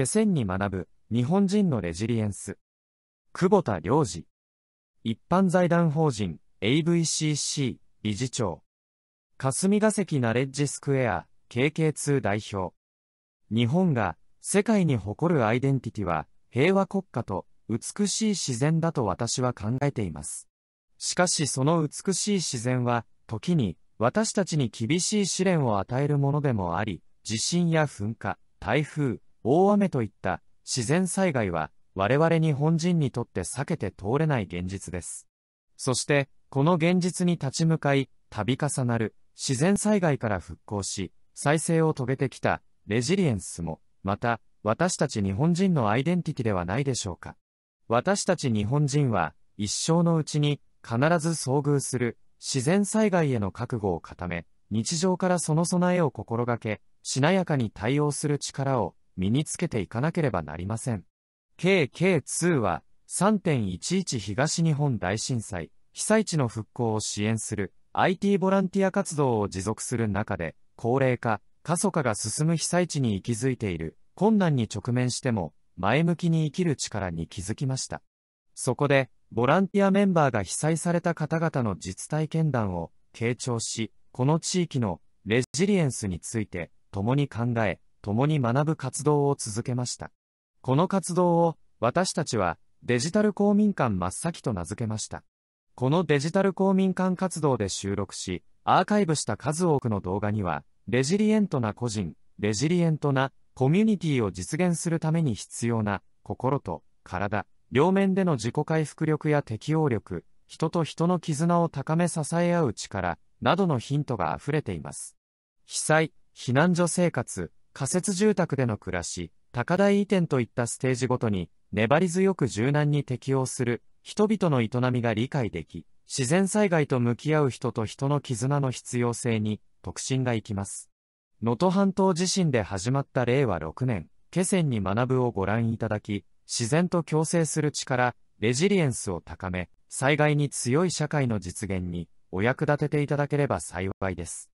気仙に学ぶ日本人のレジリエンス久保田良二一般財団法人 AVCC 理事長霞が関ナレッジスクエア KK2 代表日本が世界に誇るアイデンティティは平和国家と美しい自然だと私は考えていますしかしその美しい自然は時に私たちに厳しい試練を与えるものでもあり地震や噴火台風大雨といった自然災害は我々日本人にとって避けて通れない現実です。そして、この現実に立ち向かい、度重なる自然災害から復興し、再生を遂げてきたレジリエンスも、また、私たち日本人のアイデンティティではないでしょうか。私たち日本人は、一生のうちに必ず遭遇する自然災害への覚悟を固め、日常からその備えを心がけ、しなやかに対応する力を身につけていかなければなりません。KK2 は3.11東日本大震災、被災地の復興を支援する IT ボランティア活動を持続する中で、高齢化、過疎化が進む被災地に息づいている困難に直面しても、前向きに生きる力に気づきました。そこで、ボランティアメンバーが被災された方々の実体験談を、傾聴し、この地域のレジリエンスについて、共に考え、共に学ぶ活動を続けました。この活動を、私たちは、デジタル公民館真っ先と名付けました。このデジタル公民館活動で収録し、アーカイブした数多くの動画には、レジリエントな個人、レジリエントなコミュニティを実現するために必要な心と体、両面での自己回復力や適応力、人と人の絆を高め支え合う力、などのヒントが溢れています。被災、避難所生活、仮設住宅での暮らし、高台移転といったステージごとに、粘り強く柔軟に適応する、人々の営みが理解でき、自然災害と向き合う人と人の絆の必要性に、特進がいきます。能登半島地震で始まった令和6年、気仙に学ぶをご覧いただき、自然と共生する力、レジリエンスを高め、災害に強い社会の実現にお役立てていただければ幸いです。